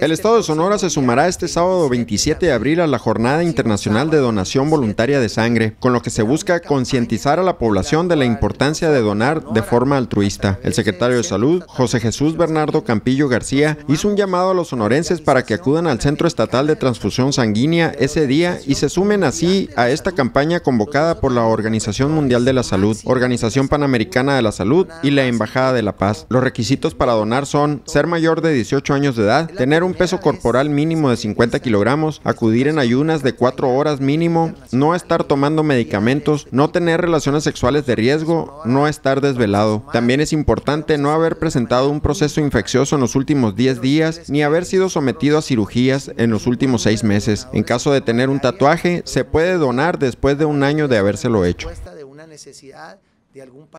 El Estado de Sonora se sumará este sábado 27 de abril a la Jornada Internacional de Donación Voluntaria de Sangre, con lo que se busca concientizar a la población de la importancia de donar de forma altruista. El secretario de Salud, José Jesús Bernardo Campillo García, hizo un llamado a los sonorenses para que acudan al Centro Estatal de Transfusión Sanguínea ese día y se sumen así a esta campaña convocada por la Organización Mundial de la Salud, Organización Panamericana de la Salud y la Embajada de la Paz. Los requisitos para donar son ser mayor de 18 años de edad, tener un peso corporal mínimo de 50 kilogramos, acudir en ayunas de 4 horas mínimo, no estar tomando medicamentos, no tener relaciones sexuales de riesgo, no estar desvelado. También es importante no haber presentado un proceso infeccioso en los últimos 10 días ni haber sido sometido a cirugías en los últimos 6 meses. En caso de tener un tatuaje, se puede donar después de un año de habérselo hecho.